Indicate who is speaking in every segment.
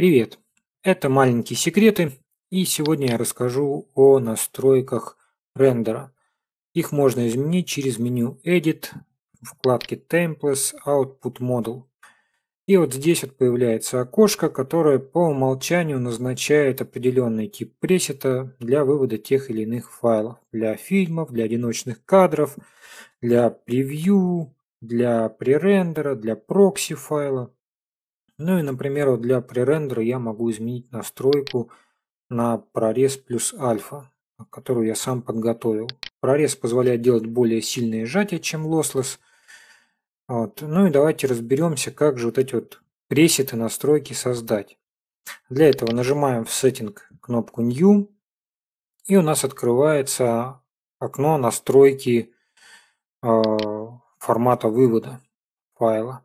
Speaker 1: Привет! Это «Маленькие секреты» и сегодня я расскажу о настройках рендера. Их можно изменить через меню Edit, вкладке Templates, Output Model. И вот здесь вот появляется окошко, которое по умолчанию назначает определенный тип пресета для вывода тех или иных файлов. Для фильмов, для одиночных кадров, для превью, для пререндера, для прокси файла ну и, например, для пререндера я могу изменить настройку на прорез плюс альфа, которую я сам подготовил. Прорез позволяет делать более сильные сжатия, чем lossless. Вот. Ну и давайте разберемся, как же вот эти вот пресеты настройки создать. Для этого нажимаем в Setting кнопку New, и у нас открывается окно настройки э, формата вывода файла.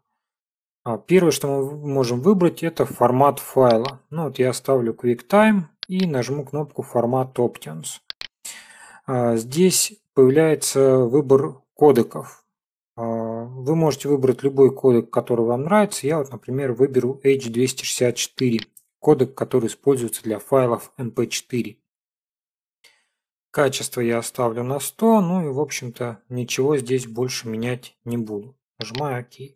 Speaker 1: А, первое, что мы можем выбрать, это формат файла. Ну вот я ставлю QuickTime и нажму кнопку «Формат Options». А, здесь появляется выбор кодеков. А, вы можете выбрать любой кодек, который вам нравится. Я вот, например, выберу H264, кодек, который используется для файлов MP4. Качество я оставлю на 100, ну и, в общем-то, ничего здесь больше менять не буду. Нажимаю ОК.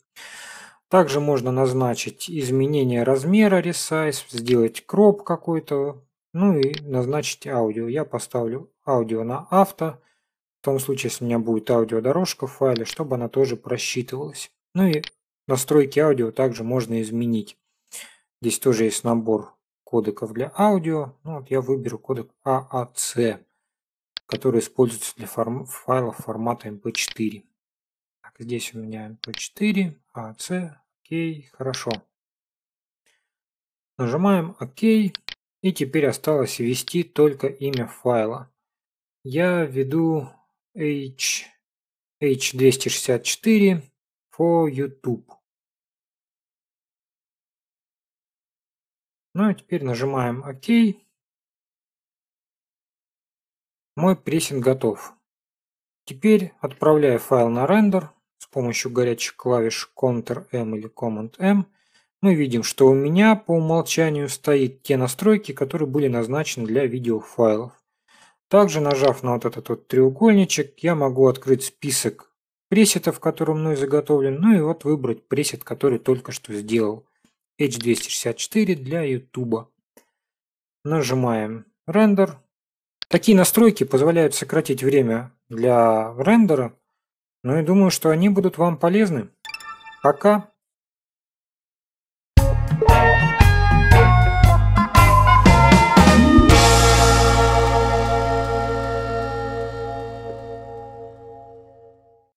Speaker 1: Также можно назначить изменение размера resize, сделать кроп какой-то, ну и назначить аудио. Я поставлю аудио на авто, в том случае, если у меня будет аудиодорожка в файле, чтобы она тоже просчитывалась. Ну и настройки аудио также можно изменить. Здесь тоже есть набор кодеков для аудио. Ну, вот я выберу кодек AAC, который используется для файлов формата MP4. Эм Здесь у меня p 4 AC, OK, хорошо. Нажимаем ОК. И теперь осталось ввести только имя файла. Я введу h, h264 for YouTube. Ну а теперь нажимаем ОК. Мой прессинг готов. Теперь отправляю файл на рендер с помощью горячих клавиш Ctrl-M или Command-M, мы видим, что у меня по умолчанию стоит те настройки, которые были назначены для видеофайлов. Также нажав на вот этот вот треугольничек, я могу открыть список пресетов, который мной заготовлен, ну и вот выбрать пресет, который только что сделал. H264 для YouTube. Нажимаем render Такие настройки позволяют сократить время для рендера ну и думаю, что они будут вам полезны. Пока.